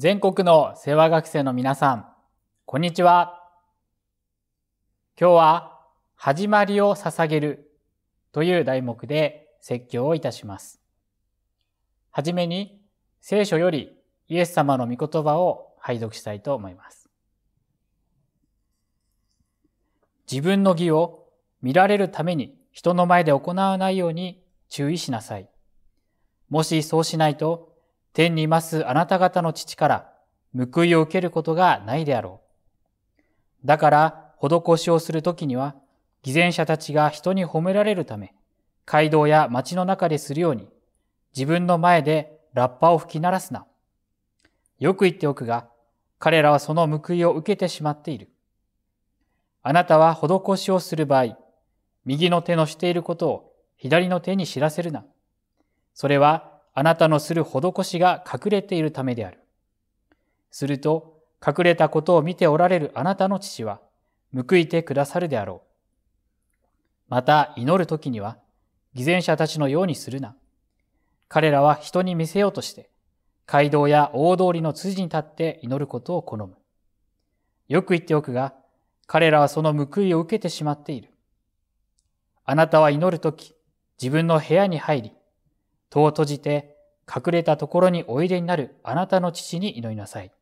全国の世話学生の皆さん、こんにちは。今日は、始まりを捧げるという題目で説教をいたします。はじめに、聖書よりイエス様の御言葉を拝読したいと思います。自分の義を見られるために人の前で行わないように注意しなさい。もしそうしないと、天にいますあなた方の父から報いを受けることがないであろう。だから、施しをするときには、偽善者たちが人に褒められるため、街道や街の中でするように、自分の前でラッパを吹き鳴らすな。よく言っておくが、彼らはその報いを受けてしまっている。あなたは施しをする場合、右の手のしていることを左の手に知らせるな。それはあなたのする施しが隠れているためである。すると、隠れたことを見ておられるあなたの父は、報いてくださるであろう。また、祈るときには、偽善者たちのようにするな。彼らは人に見せようとして、街道や大通りの辻に立って祈ることを好む。よく言っておくが、彼らはその報いを受けてしまっている。あなたは祈るとき、自分の部屋に入り、戸を閉じて隠れたところにおいでになるあなたの父に祈りなさい。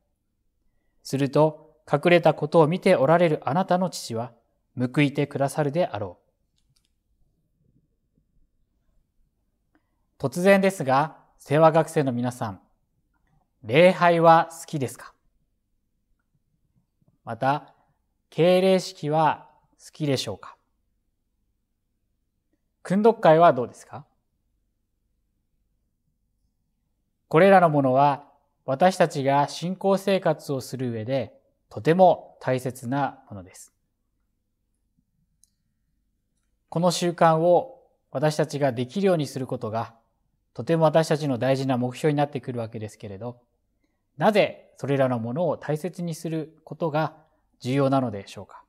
すると、隠れたことを見ておられるあなたの父は、報いてくださるであろう。突然ですが、世話学生の皆さん、礼拝は好きですかまた、敬礼式は好きでしょうか訓読会はどうですかこれらのものは私たちが信仰生活をする上でとても大切なものです。この習慣を私たちができるようにすることがとても私たちの大事な目標になってくるわけですけれど、なぜそれらのものを大切にすることが重要なのでしょうか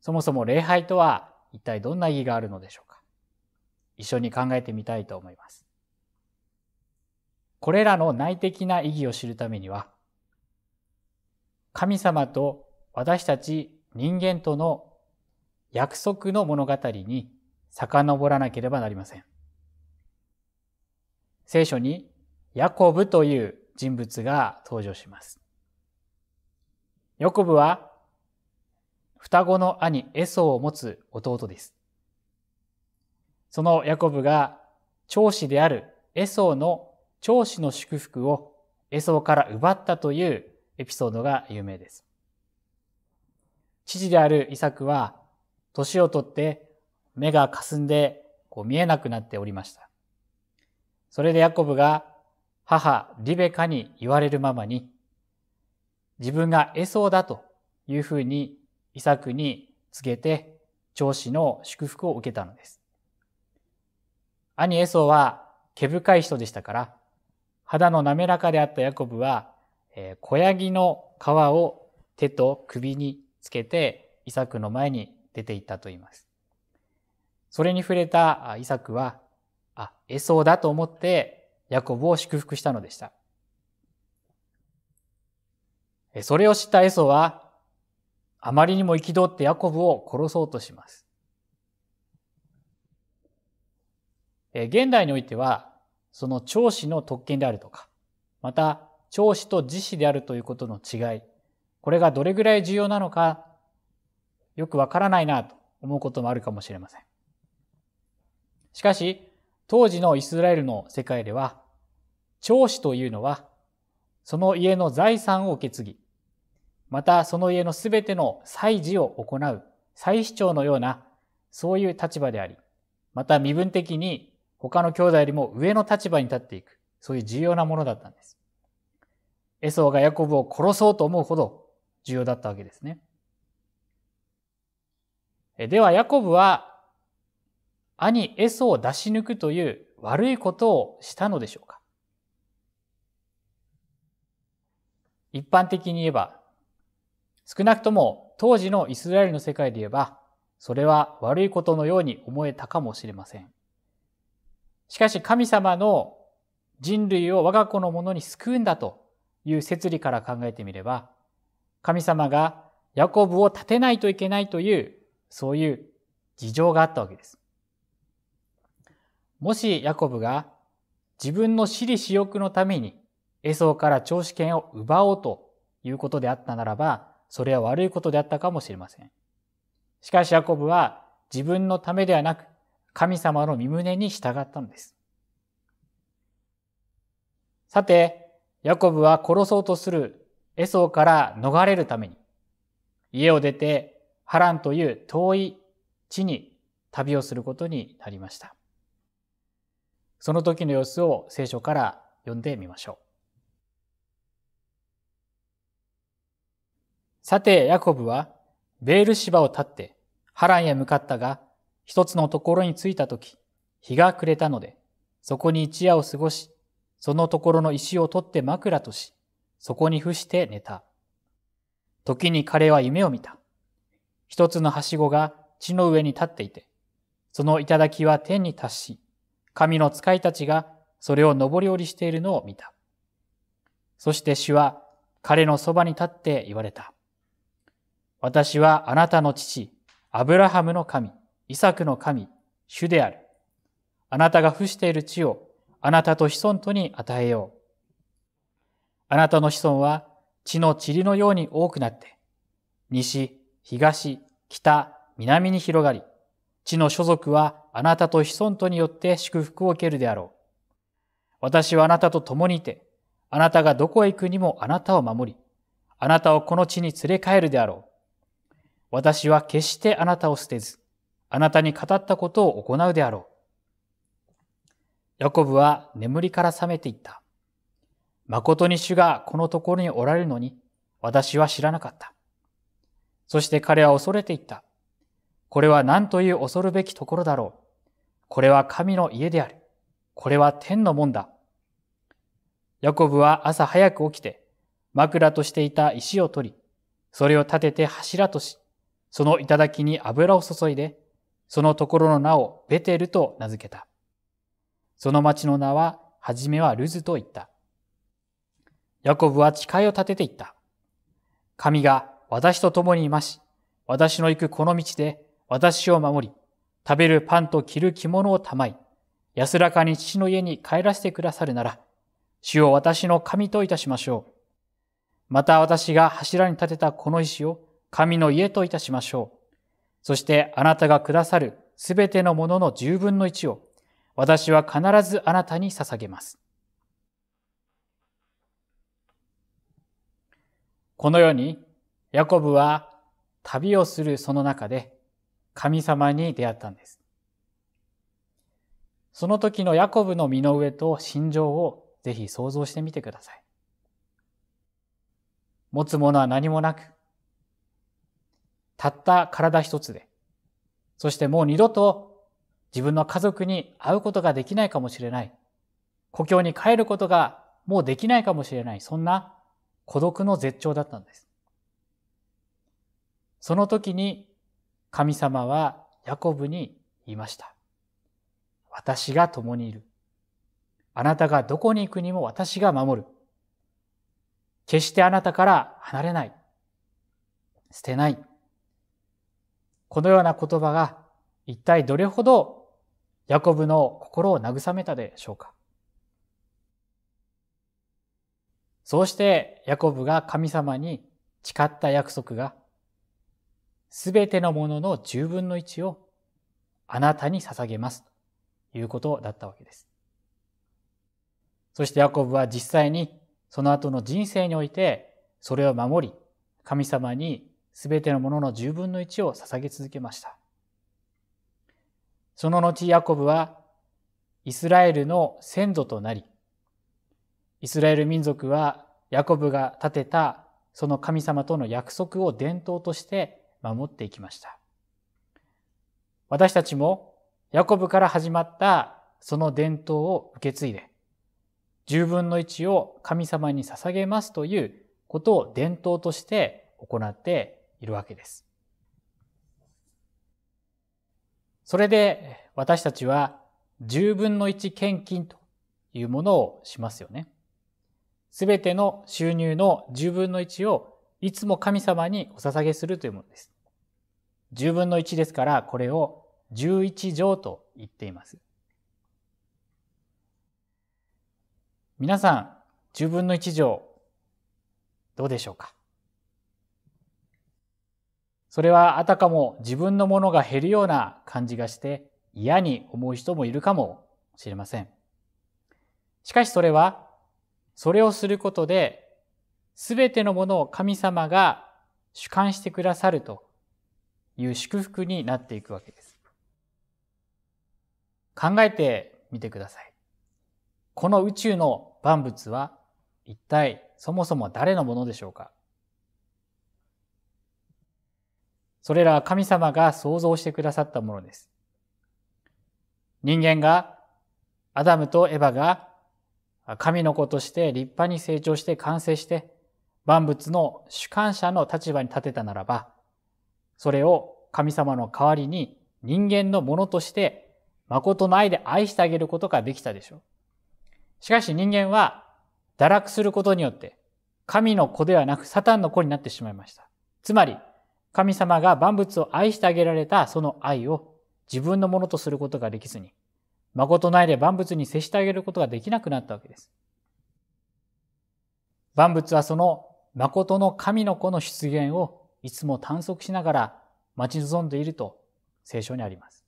そもそも礼拝とは一体どんな意義があるのでしょうか一緒に考えてみたいと思います。これらの内的な意義を知るためには、神様と私たち人間との約束の物語に遡らなければなりません。聖書にヤコブという人物が登場します。ヤコブは双子の兄エソを持つ弟です。そのヤコブが長子であるエソの長子の祝福をエソーから奪ったというエピソードが有名です。父であるイサクは、年をとって目が霞んでこう見えなくなっておりました。それでヤコブが母リベカに言われるままに、自分がエソーだというふうにイサクに告げて、長子の祝福を受けたのです。兄エソーは毛深い人でしたから、肌の滑らかであったヤコブは、えー、小ヤギの皮を手と首につけてイサクの前に出て行ったと言います。それに触れたイサクは、あ、エソーだと思ってヤコブを祝福したのでした。それを知ったエソは、あまりにも憤ってヤコブを殺そうとします。現代においては、その長子の特権であるとか、また長子と自子であるということの違い、これがどれぐらい重要なのか、よくわからないなと思うこともあるかもしれません。しかし、当時のイスラエルの世界では、長子というのは、その家の財産を受け継ぎ、またその家のすべての祭事を行う、祭司長のような、そういう立場であり、また身分的に他の兄弟よりも上の立場に立っていく、そういう重要なものだったんです。エソーがヤコブを殺そうと思うほど重要だったわけですね。では、ヤコブは兄エソーを出し抜くという悪いことをしたのでしょうか一般的に言えば、少なくとも当時のイスラエルの世界で言えば、それは悪いことのように思えたかもしれません。しかし神様の人類を我が子のものに救うんだという摂理から考えてみれば、神様がヤコブを立てないといけないという、そういう事情があったわけです。もしヤコブが自分の私利私欲のためにエソーから長子権を奪おうということであったならば、それは悪いことであったかもしれません。しかしヤコブは自分のためではなく、神様の身旨に従ったのです。さて、ヤコブは殺そうとするエソーから逃れるために、家を出てハランという遠い地に旅をすることになりました。その時の様子を聖書から読んでみましょう。さて、ヤコブはベール芝を立ってハランへ向かったが、一つのところに着いたとき、日が暮れたので、そこに一夜を過ごし、そのところの石を取って枕とし、そこに伏して寝た。時に彼は夢を見た。一つのはしごが地の上に立っていて、その頂は天に達し、神の使いたちがそれを上り下りしているのを見た。そして主は彼のそばに立って言われた。私はあなたの父、アブラハムの神、イサクの神、主である。あなたが伏している地をあなたと子孫とに与えよう。あなたの子孫は地の塵のように多くなって、西、東、北、南に広がり、地の所属はあなたと子孫とによって祝福を受けるであろう。私はあなたと共にいて、あなたがどこへ行くにもあなたを守り、あなたをこの地に連れ帰るであろう。私は決してあなたを捨てず、あなたに語ったことを行うであろう。ヤコブは眠りから覚めていった。誠に主がこのところにおられるのに、私は知らなかった。そして彼は恐れていった。これは何という恐るべきところだろう。これは神の家である。これは天の門だ。ヤコブは朝早く起きて、枕としていた石を取り、それを立てて柱とし、その頂に油を注いで、そのところの名をベテルと名付けた。その町の名は、はじめはルズと言った。ヤコブは誓いを立てていった。神が私と共にいまし、私の行くこの道で私を守り、食べるパンと着る着物をたまい、安らかに父の家に帰らせてくださるなら、主を私の神といたしましょう。また私が柱に立てたこの石を神の家といたしましょう。そしてあなたがくださるすべてのものの十分の一を私は必ずあなたに捧げます。このように、ヤコブは旅をするその中で神様に出会ったんです。その時のヤコブの身の上と心情をぜひ想像してみてください。持つものは何もなく、たった体一つで、そしてもう二度と自分の家族に会うことができないかもしれない。故郷に帰ることがもうできないかもしれない。そんな孤独の絶頂だったんです。その時に神様はヤコブに言いました。私が共にいる。あなたがどこに行くにも私が守る。決してあなたから離れない。捨てない。このような言葉が一体どれほどヤコブの心を慰めたでしょうかそうしてヤコブが神様に誓った約束がすべてのものの十分の一をあなたに捧げますということだったわけです。そしてヤコブは実際にその後の人生においてそれを守り神様にすべてのものの十分の一を捧げ続けました。その後ヤコブはイスラエルの先祖となり、イスラエル民族はヤコブが建てたその神様との約束を伝統として守っていきました。私たちもヤコブから始まったその伝統を受け継いで、十分の一を神様に捧げますということを伝統として行っているわけです。それで私たちは10分の1献金というものをしますよね。すべての収入の10分の1をいつも神様にお捧げするというものです。10分の1ですからこれを11条と言っています。皆さん、10分の1条どうでしょうかそれはあたかも自分のものが減るような感じがして嫌に思う人もいるかもしれません。しかしそれは、それをすることで、すべてのものを神様が主観してくださるという祝福になっていくわけです。考えてみてください。この宇宙の万物は一体そもそも誰のものでしょうかそれらは神様が創造してくださったものです。人間が、アダムとエバが神の子として立派に成長して完成して万物の主観者の立場に立てたならば、それを神様の代わりに人間のものとして誠の愛で愛してあげることができたでしょう。しかし人間は堕落することによって神の子ではなくサタンの子になってしまいました。つまり神様が万物を愛してあげられたその愛を自分のものとすることができずに、誠の愛で万物に接してあげることができなくなったわけです。万物はその誠の神の子の出現をいつも探索しながら待ち望んでいると聖書にあります。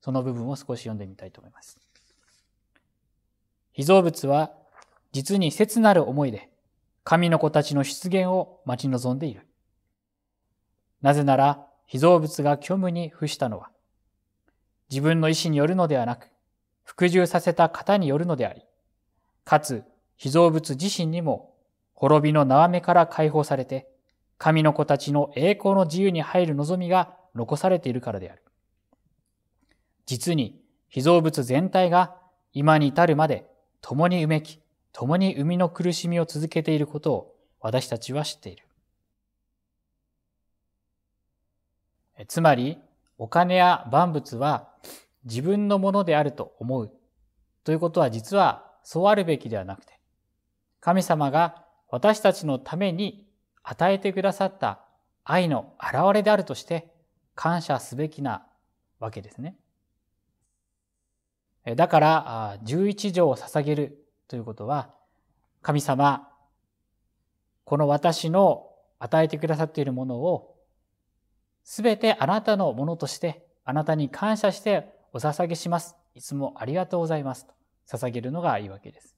その部分を少し読んでみたいと思います。被造物は実に切なる思いで神の子たちの出現を待ち望んでいる。なぜなら、被造物が虚無に付したのは、自分の意思によるのではなく、服従させた方によるのであり、かつ、被造物自身にも、滅びの縄目から解放されて、神の子たちの栄光の自由に入る望みが残されているからである。実に、被造物全体が今に至るまで共にうめき、共に生みの苦しみを続けていることを私たちは知っている。つまり、お金や万物は自分のものであると思うということは実はそうあるべきではなくて、神様が私たちのために与えてくださった愛の表れであるとして感謝すべきなわけですね。だから、11条を捧げるということは、神様、この私の与えてくださっているものをすべてあなたのものとして、あなたに感謝してお捧げします。いつもありがとうございます。と捧げるのがいいわけです。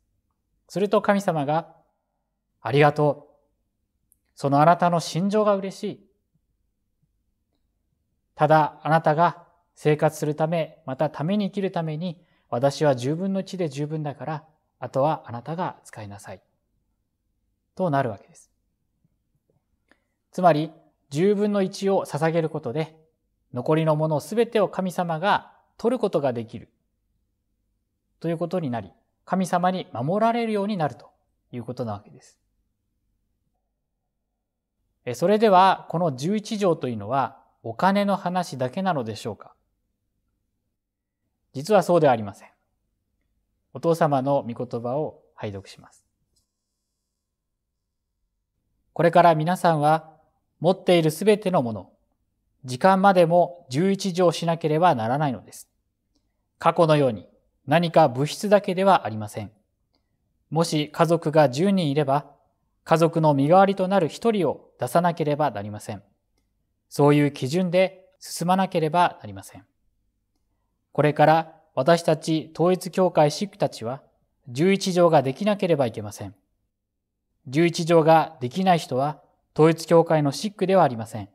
すると神様が、ありがとう。そのあなたの心情が嬉しい。ただ、あなたが生活するため、またために生きるために、私は十分の地で十分だから、あとはあなたが使いなさい。となるわけです。つまり、10分の1を捧げることで、残りのものすべてを神様が取ることができる。ということになり、神様に守られるようになるということなわけです。それでは、この11条というのはお金の話だけなのでしょうか実はそうではありません。お父様の御言葉を拝読します。これから皆さんは持っているすべてのもの、時間までも11乗しなければならないのです。過去のように何か物質だけではありません。もし家族が10人いれば、家族の身代わりとなる1人を出さなければなりません。そういう基準で進まなければなりません。これから私たち統一教会シックたちは11条ができなければいけません。11条ができない人は統一教会のシックではありません。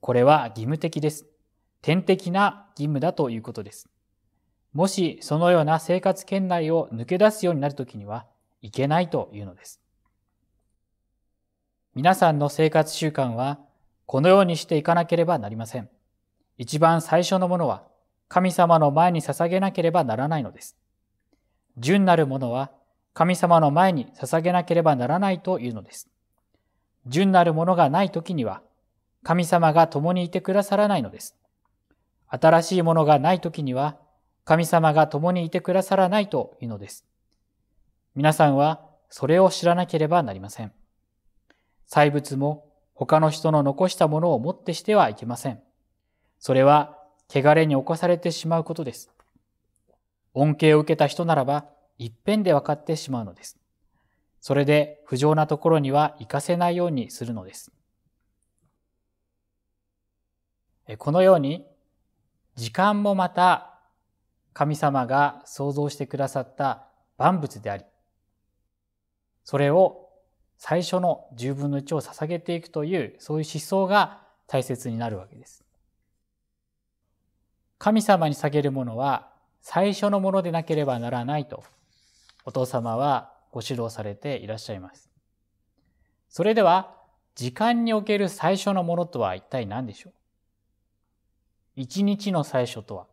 これは義務的です。天的な義務だということです。もしそのような生活圏内を抜け出すようになるときにはいけないというのです。皆さんの生活習慣はこのようにしていかなければなりません。一番最初のものは神様の前に捧げなければならないのです。純なるものは神様の前に捧げなければならないというのです。純なるものがない時には、神様が共にいてくださらないのです。新しいものがない時には、神様が共にいてくださらないというのです。皆さんはそれを知らなければなりません。祭物も他の人の残したものをもってしてはいけません。それは、汚れに侵されてしまうことです。恩恵を受けた人ならば、一遍で分かってしまうのです。それで不浄なところには行かせないようにするのです。このように、時間もまた神様が創造してくださった万物であり、それを最初の十分の一を捧げていくという、そういう思想が大切になるわけです。神様に下げるものは最初のものでなければならないと、お父様はご指導されていらっしゃいます。それでは、時間における最初のものとは一体何でしょう一日の最初とは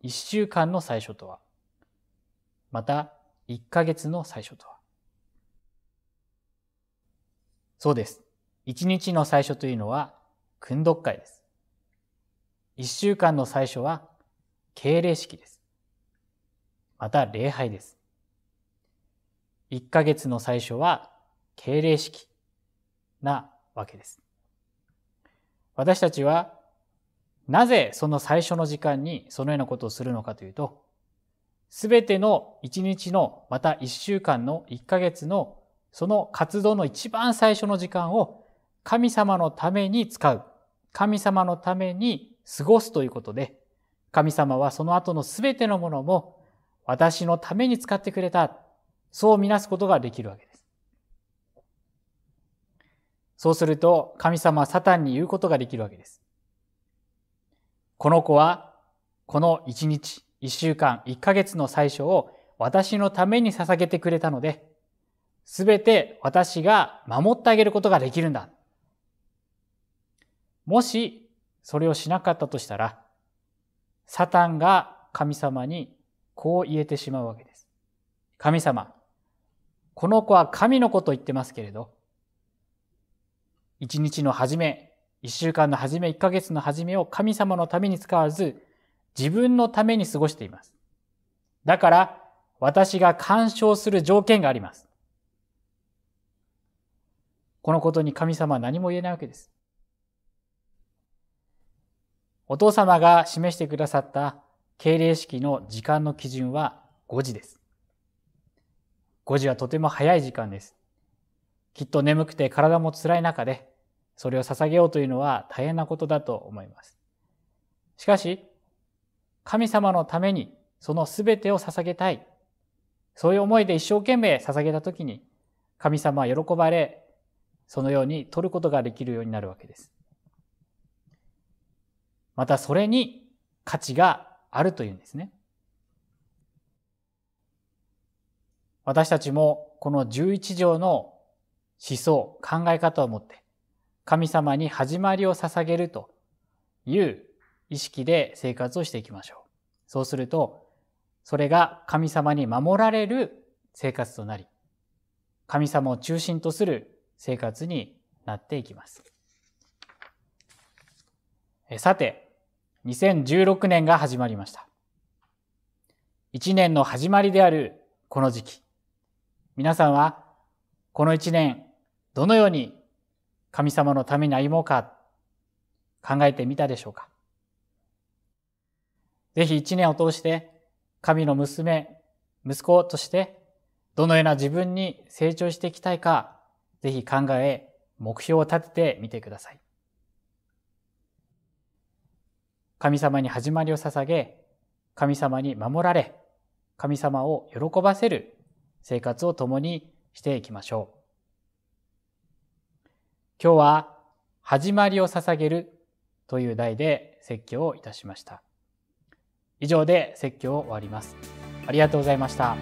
一週間の最初とはまた、一ヶ月の最初とはそうです。一日の最初というのは、訓読会です。一週間の最初は、敬礼式です。また、礼拝です。1ヶ月の最初は敬礼式なわけです。私たちはなぜその最初の時間にそのようなことをするのかというと、すべての1日の、また1週間の1ヶ月のその活動の一番最初の時間を神様のために使う。神様のために過ごすということで、神様はその後のすべてのものも私のために使ってくれた。そうみなすことができるわけです。そうすると、神様はサタンに言うことができるわけです。この子は、この一日、一週間、一ヶ月の最初を私のために捧げてくれたので、すべて私が守ってあげることができるんだ。もし、それをしなかったとしたら、サタンが神様にこう言えてしまうわけです。神様、この子は神の子と言ってますけれど、一日の初め、一週間の初め、一ヶ月の初めを神様のために使わず、自分のために過ごしています。だから、私が干渉する条件があります。このことに神様は何も言えないわけです。お父様が示してくださった敬礼式の時間の基準は5時です。5時はとても早い時間です。きっと眠くて体も辛い中で、それを捧げようというのは大変なことだと思います。しかし、神様のためにその全てを捧げたい。そういう思いで一生懸命捧げたときに、神様は喜ばれ、そのように取ることができるようになるわけです。またそれに価値があるというんですね。私たちもこの11条の思想、考え方を持って神様に始まりを捧げるという意識で生活をしていきましょう。そうすると、それが神様に守られる生活となり、神様を中心とする生活になっていきます。さて、2016年が始まりました。1年の始まりであるこの時期、皆さんはこの一年どのように神様のために歩もうか考えてみたでしょうかぜひ一年を通して神の娘、息子としてどのような自分に成長していきたいかぜひ考え、目標を立ててみてください。神様に始まりを捧げ、神様に守られ、神様を喜ばせる生活を共にしていきましょう。今日は始まりを捧げるという題で説教をいたしました。以上で説教を終わります。ありがとうございました。